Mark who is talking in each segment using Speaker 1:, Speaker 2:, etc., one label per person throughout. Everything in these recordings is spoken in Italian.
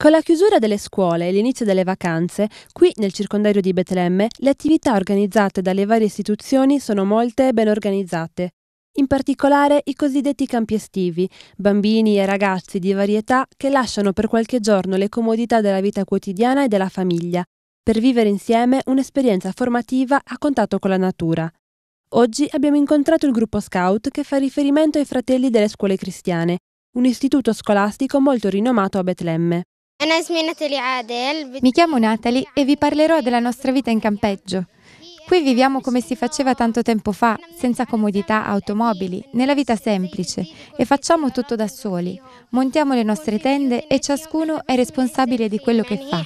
Speaker 1: Con la chiusura delle scuole e l'inizio delle vacanze, qui nel circondario di Betlemme, le attività organizzate dalle varie istituzioni sono molte e ben organizzate. In particolare i cosiddetti campi estivi, bambini e ragazzi di varietà che lasciano per qualche giorno le comodità della vita quotidiana e della famiglia, per vivere insieme un'esperienza formativa a contatto con la natura. Oggi abbiamo incontrato il gruppo scout che fa riferimento ai Fratelli delle Scuole Cristiane, un istituto scolastico molto rinomato a Betlemme.
Speaker 2: Mi chiamo Natalie e vi parlerò della nostra vita in campeggio. Qui viviamo come si faceva tanto tempo fa, senza comodità, automobili, nella vita semplice e facciamo tutto da soli. Montiamo le nostre tende e ciascuno è responsabile di quello che fa.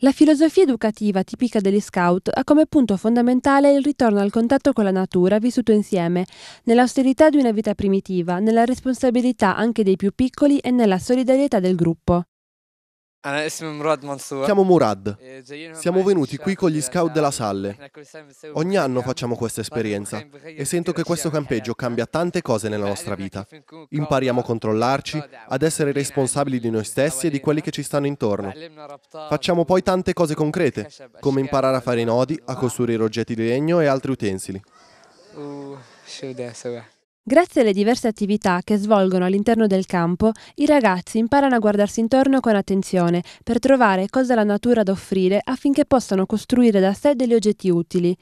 Speaker 2: La filosofia educativa tipica degli scout
Speaker 1: ha come punto fondamentale il ritorno al contatto con la natura vissuto insieme, nell'austerità di una vita primitiva, nella responsabilità anche dei più piccoli e nella solidarietà del gruppo.
Speaker 2: Ah, siamo Murad. Siamo
Speaker 3: venuti qui con gli scout della Salle. Ogni anno facciamo questa esperienza e sento che questo campeggio cambia tante cose nella nostra vita. Impariamo a controllarci, ad essere responsabili di noi stessi e di quelli che ci stanno intorno. Facciamo poi tante cose concrete, come imparare a fare i nodi, a costruire oggetti di legno e altri utensili.
Speaker 2: Uh,
Speaker 1: Grazie alle diverse attività che svolgono all'interno del campo, i ragazzi imparano a guardarsi intorno con attenzione per trovare cosa la natura da offrire affinché possano costruire da sé degli oggetti utili.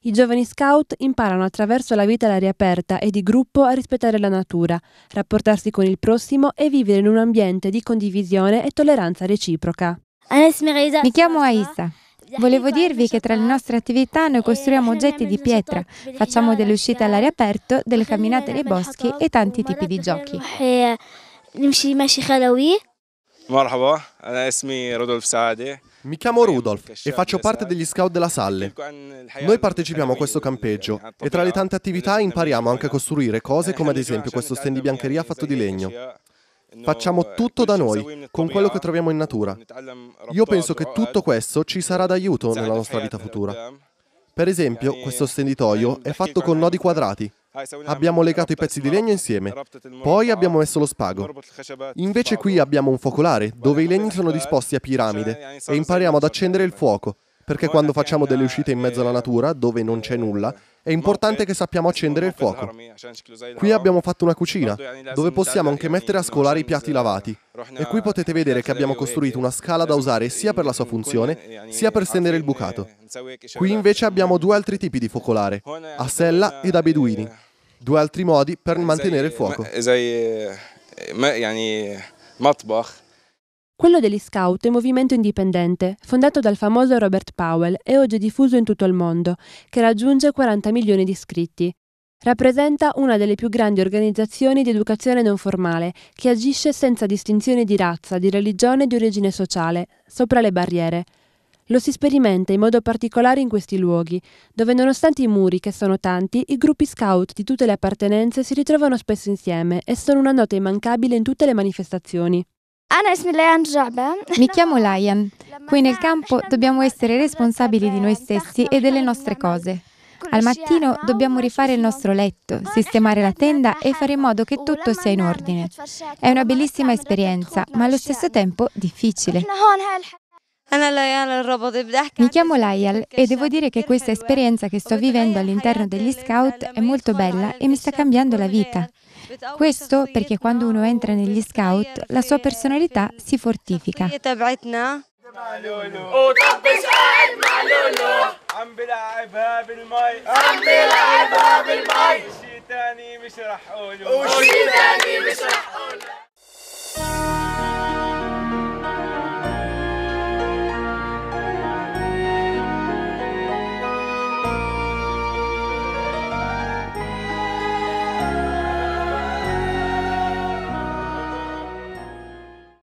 Speaker 1: I giovani scout imparano attraverso la vita all'aria aperta e di gruppo a rispettare la natura, rapportarsi con il prossimo e vivere in un ambiente di condivisione
Speaker 2: e tolleranza reciproca. Mi chiamo Aissa. Volevo dirvi che tra le nostre attività noi costruiamo oggetti di pietra, facciamo delle uscite all'aria aperto, delle camminate nei boschi e tanti tipi di giochi.
Speaker 3: Mi chiamo Rudolf e faccio parte degli scout della Salle. Noi partecipiamo a questo campeggio e tra le tante attività impariamo anche a costruire cose come ad esempio questo stand di biancheria fatto di legno. Facciamo eh, tutto da noi, con quello che troviamo in natura. Mm, Io penso che eh, tutto questo ci sarà d'aiuto nella nostra vita futura. Per esempio, questo stenditoio è fatto con nodi quadrati. Ah, abbiamo legato i pezzi di legno insieme, poi abbiamo messo lo spago. Invece qui abbiamo un focolare, dove i legni sono disposti a eh. piramide, cioè, e impariamo ad accendere il fuoco, perché quando facciamo delle uscite in mezzo alla natura, dove non c'è nulla, è importante che sappiamo accendere il fuoco. Cioè, qui abbiamo fatto una cucina, dove possiamo anche mettere a scolare i piatti lavati. E qui potete vedere che abbiamo costruito una scala da cioè, usare sia per la sua funzione, sia per stendere il bucato. Eh, qui invece abbiamo due altri tipi di focolare, a sella ed a beduini, due altri modi per mantenere il fuoco. Eh, eh,
Speaker 1: quello degli scout è un movimento indipendente, fondato dal famoso Robert Powell e oggi diffuso in tutto il mondo, che raggiunge 40 milioni di iscritti. Rappresenta una delle più grandi organizzazioni di educazione non formale, che agisce senza distinzioni di razza, di religione e di origine sociale, sopra le barriere. Lo si sperimenta in modo particolare in questi luoghi, dove nonostante i muri, che sono tanti, i gruppi scout di tutte le appartenenze si ritrovano spesso insieme e sono una nota immancabile in tutte le manifestazioni.
Speaker 2: Mi chiamo Lion. Qui nel campo dobbiamo essere responsabili di noi stessi e delle nostre cose. Al mattino dobbiamo rifare il nostro letto, sistemare la tenda e fare in modo che tutto sia in ordine. È una bellissima esperienza, ma allo stesso tempo difficile. Mi chiamo Layal e devo dire che questa esperienza che sto vivendo all'interno degli scout è molto bella e mi sta cambiando la vita. Questo perché quando uno entra negli scout la sua personalità si fortifica. وشي ثاني مش رح اقوله وشي ثاني